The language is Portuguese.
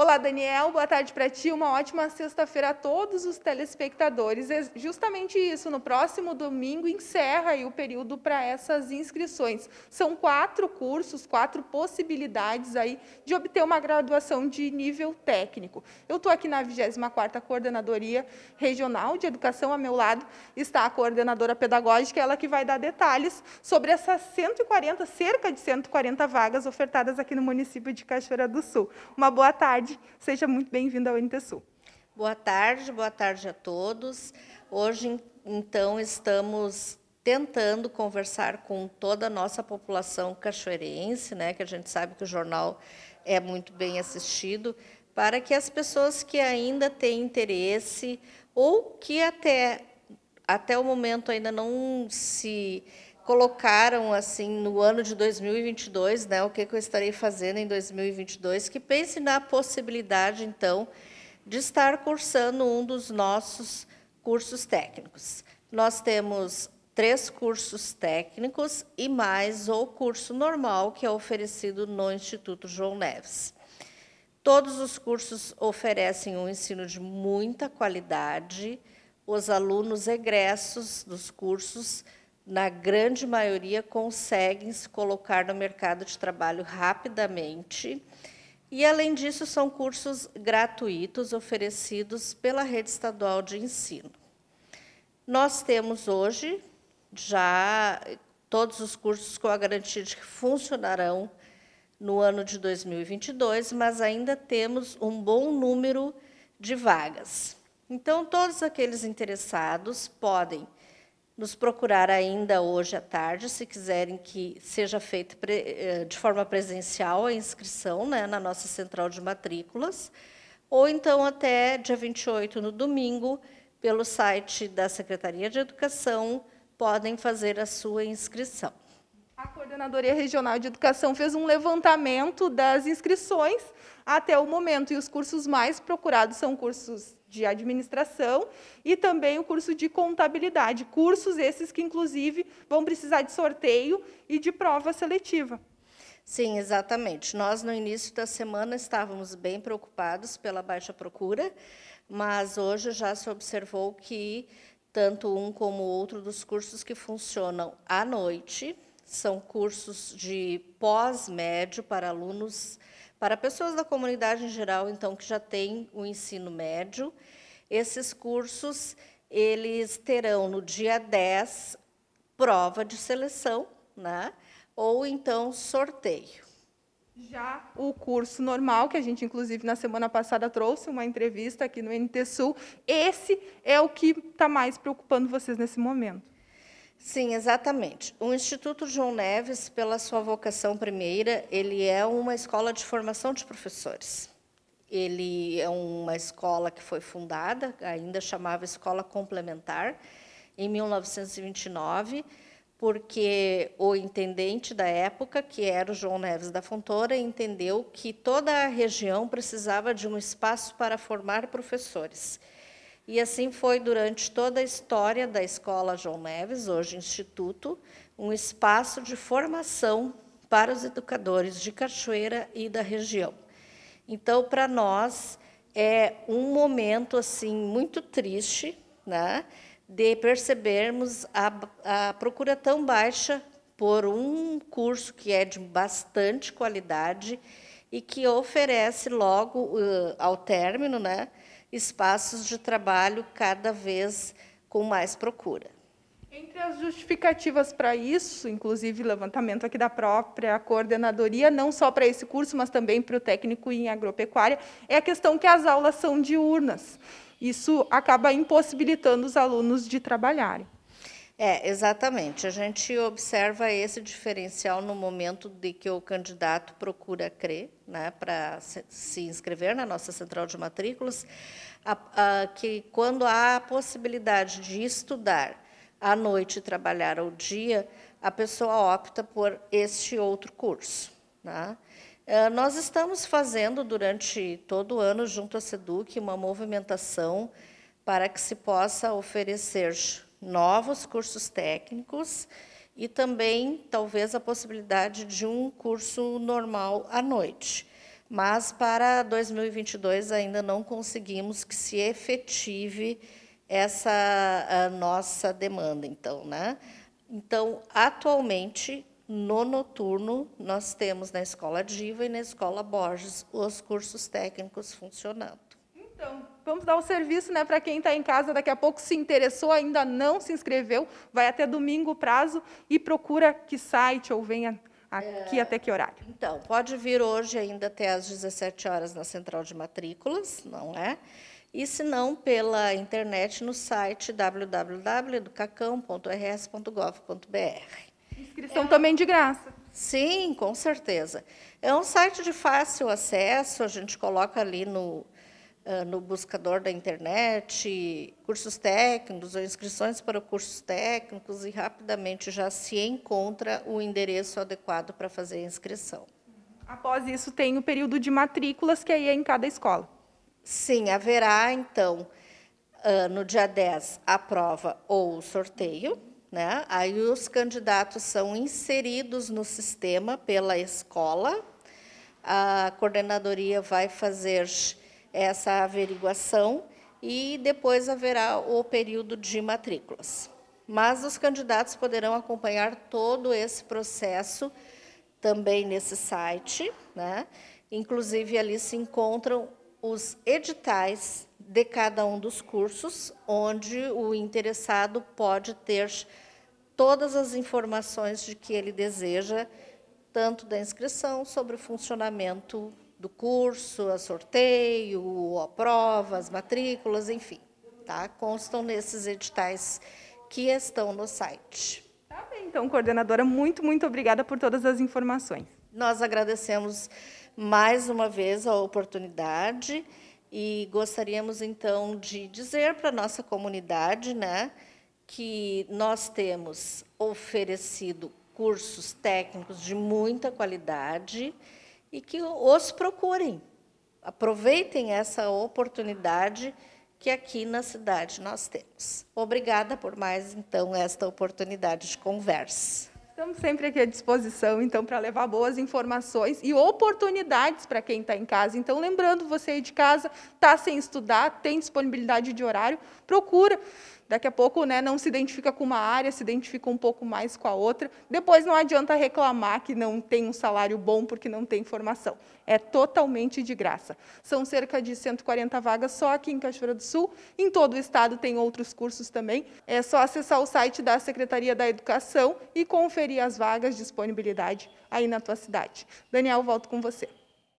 Olá, Daniel. Boa tarde para ti. Uma ótima sexta-feira a todos os telespectadores. É justamente isso. No próximo domingo encerra o período para essas inscrições. São quatro cursos, quatro possibilidades aí de obter uma graduação de nível técnico. Eu estou aqui na 24ª Coordenadoria Regional de Educação. A meu lado está a coordenadora pedagógica, ela que vai dar detalhes sobre essas 140, cerca de 140 vagas ofertadas aqui no município de Cachoeira do Sul. Uma boa tarde tarde. Seja muito bem-vindo ao Sul. Boa tarde, boa tarde a todos. Hoje, então, estamos tentando conversar com toda a nossa população cachoeirense, né, que a gente sabe que o jornal é muito bem assistido, para que as pessoas que ainda têm interesse ou que até, até o momento ainda não se colocaram assim no ano de 2022, né, o que, eu estarei fazendo em 2022, que pense na possibilidade então de estar cursando um dos nossos cursos técnicos. Nós temos três cursos técnicos e mais o curso normal que é oferecido no Instituto João Neves. Todos os cursos oferecem um ensino de muita qualidade. Os alunos egressos dos cursos na grande maioria, conseguem se colocar no mercado de trabalho rapidamente. E, além disso, são cursos gratuitos oferecidos pela rede estadual de ensino. Nós temos hoje já todos os cursos com a garantia de que funcionarão no ano de 2022, mas ainda temos um bom número de vagas. Então, todos aqueles interessados podem nos procurar ainda hoje à tarde, se quiserem que seja feita eh, de forma presencial a inscrição né, na nossa central de matrículas, ou então até dia 28, no domingo, pelo site da Secretaria de Educação, podem fazer a sua inscrição. A Coordenadoria Regional de Educação fez um levantamento das inscrições até o momento. E os cursos mais procurados são cursos de administração e também o curso de contabilidade. Cursos esses que, inclusive, vão precisar de sorteio e de prova seletiva. Sim, exatamente. Nós, no início da semana, estávamos bem preocupados pela baixa procura, mas hoje já se observou que tanto um como o outro dos cursos que funcionam à noite são cursos de pós-médio para alunos para pessoas da comunidade em geral, então, que já têm o ensino médio, esses cursos eles terão no dia 10 prova de seleção, né? ou então sorteio. Já o curso normal, que a gente, inclusive, na semana passada trouxe uma entrevista aqui no NT Sul, esse é o que está mais preocupando vocês nesse momento. Sim, exatamente. O Instituto João Neves, pela sua vocação primeira, ele é uma escola de formação de professores. Ele é uma escola que foi fundada, ainda chamava Escola Complementar, em 1929, porque o intendente da época, que era o João Neves da Fontoura, entendeu que toda a região precisava de um espaço para formar professores. E assim foi durante toda a história da Escola João Neves, hoje Instituto, um espaço de formação para os educadores de Cachoeira e da região. Então, para nós é um momento assim muito triste, né, de percebermos a, a procura tão baixa por um curso que é de bastante qualidade e que oferece logo uh, ao término, né, espaços de trabalho cada vez com mais procura. Entre as justificativas para isso, inclusive levantamento aqui da própria coordenadoria, não só para esse curso, mas também para o técnico em agropecuária, é a questão que as aulas são diurnas. Isso acaba impossibilitando os alunos de trabalharem. É, exatamente. A gente observa esse diferencial no momento de que o candidato procura crer, né, para se inscrever na nossa central de matrículas, a, a, que quando há a possibilidade de estudar à noite e trabalhar ao dia, a pessoa opta por este outro curso. Né? É, nós estamos fazendo durante todo o ano, junto à SEDUC, uma movimentação para que se possa oferecer novos cursos técnicos e também talvez a possibilidade de um curso normal à noite. Mas para 2022 ainda não conseguimos que se efetive essa nossa demanda, então, né? Então, atualmente, no noturno, nós temos na Escola Diva e na Escola Borges os cursos técnicos funcionando. Vamos dar o serviço né, para quem está em casa daqui a pouco se interessou, ainda não se inscreveu, vai até domingo o prazo e procura que site ou venha aqui é, até que horário? Então, pode vir hoje ainda até às 17 horas na central de matrículas, não é? E se não, pela internet no site www.educacão.rs.gov.br. Inscrição é. também de graça. Sim, com certeza. É um site de fácil acesso, a gente coloca ali no, ah, no buscador da internet, cursos técnicos ou inscrições para cursos técnicos e rapidamente já se encontra o endereço adequado para fazer a inscrição. Após isso, tem o período de matrículas, que aí é em cada escola. Sim, haverá, então, ah, no dia 10, a prova ou o sorteio. Né? Aí os candidatos são inseridos no sistema pela escola. A coordenadoria vai fazer essa averiguação e depois haverá o período de matrículas. Mas os candidatos poderão acompanhar todo esse processo também nesse site, né? Inclusive ali se encontram os editais de cada um dos cursos, onde o interessado pode ter todas as informações de que ele deseja, tanto da inscrição sobre o funcionamento do curso, a sorteio, a provas, matrículas, enfim, tá? Constam nesses editais que estão no site. Tá bem, então, coordenadora, muito, muito obrigada por todas as informações. Nós agradecemos mais uma vez a oportunidade e gostaríamos então de dizer para a nossa comunidade, né, que nós temos oferecido cursos técnicos de muita qualidade e que os procurem. Aproveitem essa oportunidade que aqui na cidade nós temos. Obrigada por mais, então, esta oportunidade de conversa. Estamos sempre aqui à disposição, então, para levar boas informações e oportunidades para quem está em casa. Então, lembrando, você aí de casa está sem estudar, tem disponibilidade de horário, procura Daqui a pouco, né, não se identifica com uma área, se identifica um pouco mais com a outra. Depois não adianta reclamar que não tem um salário bom porque não tem formação. É totalmente de graça. São cerca de 140 vagas só aqui em Cachoeira do Sul. Em todo o estado tem outros cursos também. É só acessar o site da Secretaria da Educação e conferir as vagas de disponibilidade aí na tua cidade. Daniel, volto com você.